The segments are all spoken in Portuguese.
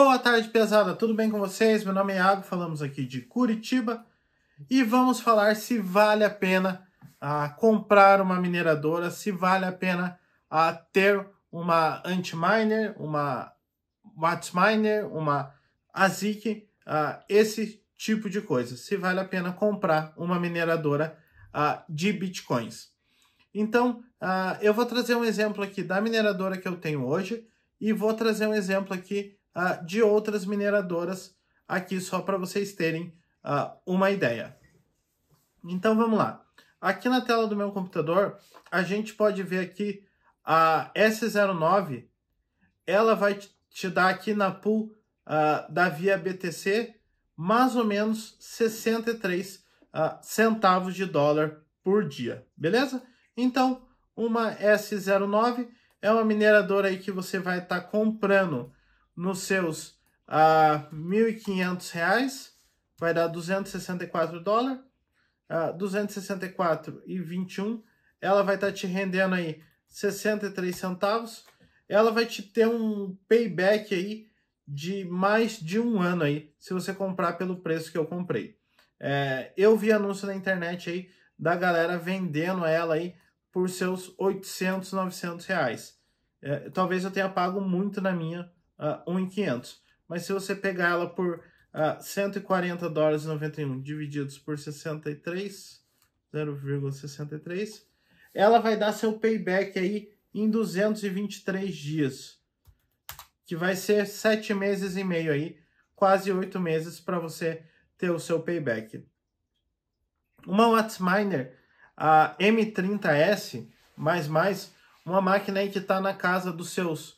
Boa tarde, pesada. Tudo bem com vocês? Meu nome é Iago, falamos aqui de Curitiba e vamos falar se vale a pena ah, comprar uma mineradora, se vale a pena ah, ter uma Antminer, uma Wattminer, uma ASIC, ah, esse tipo de coisa. Se vale a pena comprar uma mineradora ah, de bitcoins. Então, ah, eu vou trazer um exemplo aqui da mineradora que eu tenho hoje e vou trazer um exemplo aqui uh, de outras mineradoras aqui, só para vocês terem uh, uma ideia. Então vamos lá. Aqui na tela do meu computador, a gente pode ver aqui a S09, ela vai te dar aqui na pool uh, da via BTC mais ou menos 63 uh, centavos de dólar por dia, beleza? Então, uma S09 é uma mineradora aí que você vai estar tá comprando nos seus uh, ah, 1.500 reais, vai dar 264 dólares, uh, 264 e ela vai estar tá te rendendo aí 63 centavos, ela vai te ter um payback aí de mais de um ano aí, se você comprar pelo preço que eu comprei. É, eu vi anúncio na internet aí da galera vendendo ela aí por seus 800, 900 reais. É, talvez eu tenha pago muito na minha uh, ah, 1.500. Mas se você pegar ela por uh, ah, 140 dólares 91 divididos por 63, 0,63, ela vai dar seu payback aí em 223 dias, que vai ser 7 meses e meio aí, quase 8 meses para você ter o seu payback. Uma Wattminer a M30S, mais mais, uma máquina aí que está na casa dos seus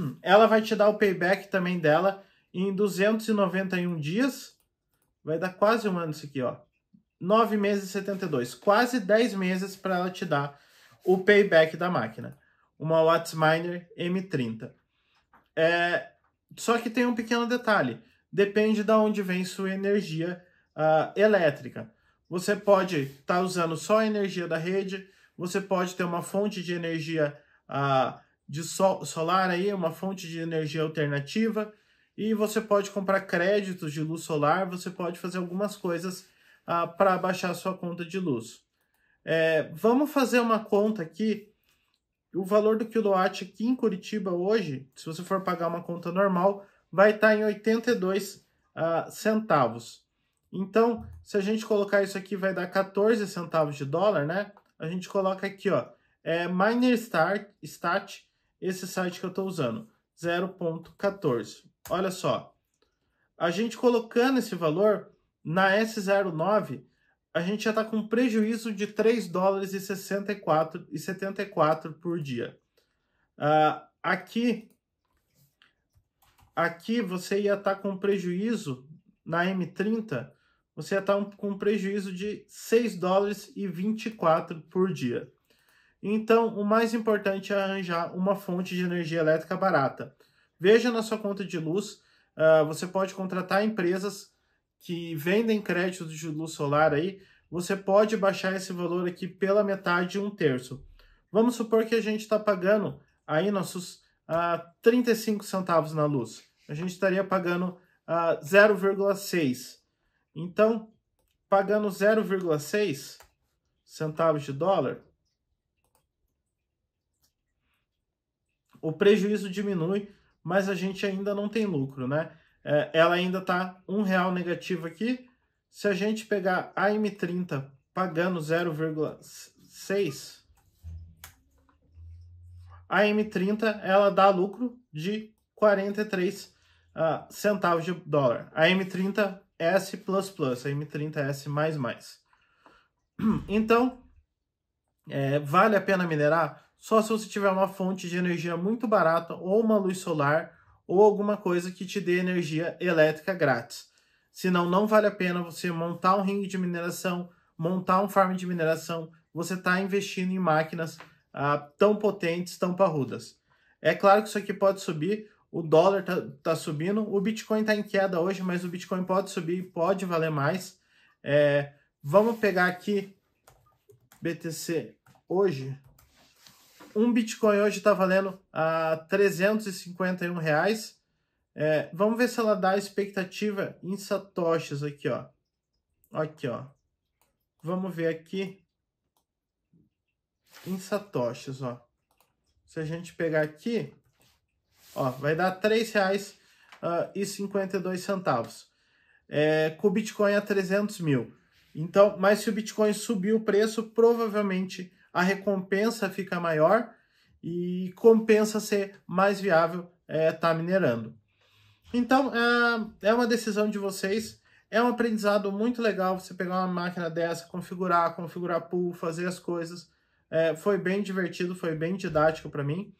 Ela vai te dar o payback também dela em 291 dias. Vai dar quase um ano isso aqui, ó. 9 meses e 72. Quase 10 meses para ela te dar o payback da máquina. Uma Watts Miner M30. É, só que tem um pequeno detalhe. Depende de onde vem sua energia uh, elétrica. Você pode estar tá usando só a energia da rede, você pode ter uma fonte de energia uh, de sol, solar aí, uma fonte de energia alternativa. E você pode comprar créditos de luz solar, você pode fazer algumas coisas ah, para baixar a sua conta de luz. É, vamos fazer uma conta aqui. O valor do quilowatt aqui em Curitiba hoje, se você for pagar uma conta normal, vai estar tá em 82 ah, centavos. Então, se a gente colocar isso aqui, vai dar 14 centavos de dólar, né? A gente coloca aqui, ó, é Miner Start, start esse site que eu estou usando, 0.14. Olha só, a gente colocando esse valor na S09, a gente já está com prejuízo de 3 dólares e 64 e 74 por dia. Uh, aqui, aqui você ia estar tá com prejuízo na M30, você ia estar tá com prejuízo de 6 dólares e 24 por dia. Então, o mais importante é arranjar uma fonte de energia elétrica barata. Veja na sua conta de luz, uh, você pode contratar empresas que vendem créditos de luz solar aí, você pode baixar esse valor aqui pela metade, um terço. Vamos supor que a gente está pagando aí nossos uh, ah, 35 centavos na luz. A gente estaria pagando uh, ah, 0,6. Então, pagando 0,6 centavos de dólar, o prejuízo diminui, mas a gente ainda não tem lucro, né? É, ela ainda está um real negativo aqui. Se a gente pegar a M30 pagando 0,6, a M30 ela dá lucro de 43 uh, ah, centavos de dólar. A M30 S++, a M30 S++. Então, é, vale a pena minerar? só se você tiver uma fonte de energia muito barata ou uma luz solar ou alguma coisa que te dê energia elétrica grátis. Senão não vale a pena você montar um ringue de mineração, montar um farm de mineração, você está investindo em máquinas ah, tão potentes, tão parrudas. É claro que isso aqui pode subir, o dólar está tá subindo, o Bitcoin está em queda hoje, mas o Bitcoin pode subir, e pode valer mais. É, vamos pegar aqui BTC hoje um Bitcoin hoje está valendo ah, a 351 reais. É, vamos ver se ela dá a expectativa em satoshis aqui, ó. Aqui, ó. Vamos ver aqui em satoshis, ó. Se a gente pegar aqui, ó, vai dar R$ 3,52. Uh, é, com o Bitcoin a 300 mil. Então, mas se o Bitcoin subir o preço, provavelmente a recompensa fica maior e compensa ser mais viável estar é, tá minerando. Então, é, é uma decisão de vocês. É um aprendizado muito legal você pegar uma máquina dessa, configurar, configurar pool, fazer as coisas. É, foi bem divertido, foi bem didático para mim.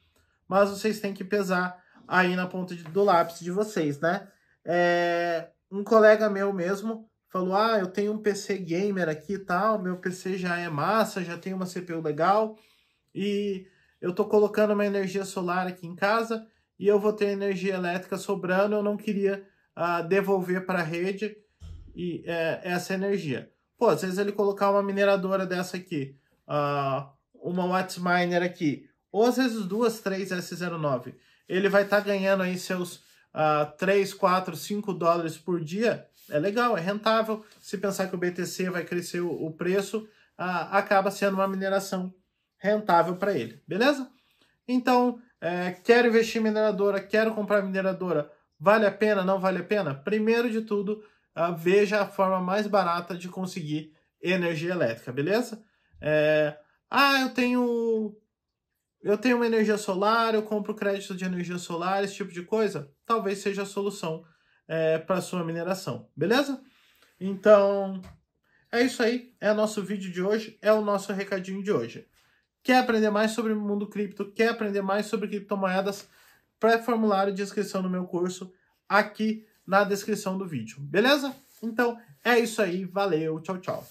Mas vocês têm que pesar aí na ponta de, do lápis de vocês, né? É, um colega meu mesmo, falou: Ah, eu tenho um PC gamer aqui e tal, meu PC já é massa, já tem uma CPU legal e eu estou colocando uma energia solar aqui em casa e eu vou ter energia elétrica sobrando, eu não queria uh, devolver para a rede e, é, essa energia. Pô, às vezes ele colocar uma mineradora dessa aqui, uh, uma miner aqui, ou às vezes duas, três S09, ele vai estar tá ganhando aí seus uh, 3, 4, 5 dólares por dia é legal, é rentável. Se pensar que o BTC vai crescer o, preço, acaba sendo uma mineração rentável para ele, beleza? Então, é, quero investir em mineradora, quero comprar mineradora, vale a pena, não vale a pena? Primeiro de tudo, ah, veja a forma mais barata de conseguir energia elétrica, beleza? É, ah, eu tenho eu tenho uma energia solar, eu compro crédito de energia solar, esse tipo de coisa, talvez seja a solução é, para sua mineração, beleza? Então, é isso aí. É nosso vídeo de hoje, é o nosso recadinho de hoje. Quer aprender mais sobre o mundo cripto? Quer aprender mais sobre criptomoedas? Pré-formulário de inscrição no meu curso aqui na descrição do vídeo, beleza? Então, é isso aí. Valeu, tchau, tchau.